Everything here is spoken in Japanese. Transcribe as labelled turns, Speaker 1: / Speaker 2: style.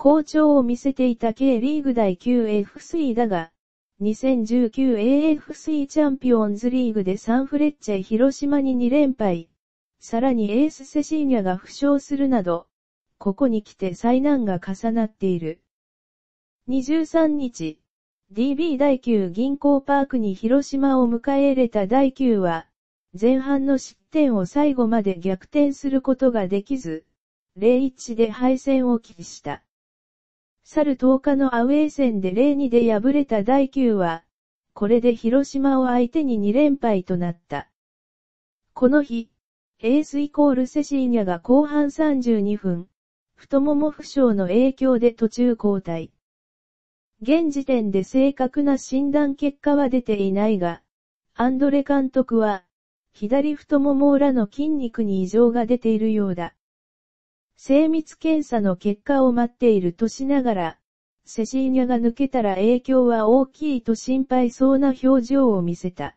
Speaker 1: 好調を見せていた K リーグ第 9FC だが、2019AFC チャンピオンズリーグでサンフレッチェ広島に2連敗、さらにエースセシーニャが負傷するなど、ここに来て災難が重なっている。23日、DB 第9銀行パークに広島を迎え入れた第9は、前半の失点を最後まで逆転することができず、0-1で敗戦を喫した。去る10日のアウェー戦で0-2で敗れた第9は、これで広島を相手に2連敗となった。この日、エースイコールセシーニャが後半32分、太もも負傷の影響で途中交代。現時点で正確な診断結果は出ていないが、アンドレ監督は、左太もも裏の筋肉に異常が出ているようだ。精密検査の結果を待っているとしながら、セシーニャが抜けたら影響は大きいと心配そうな表情を見せた。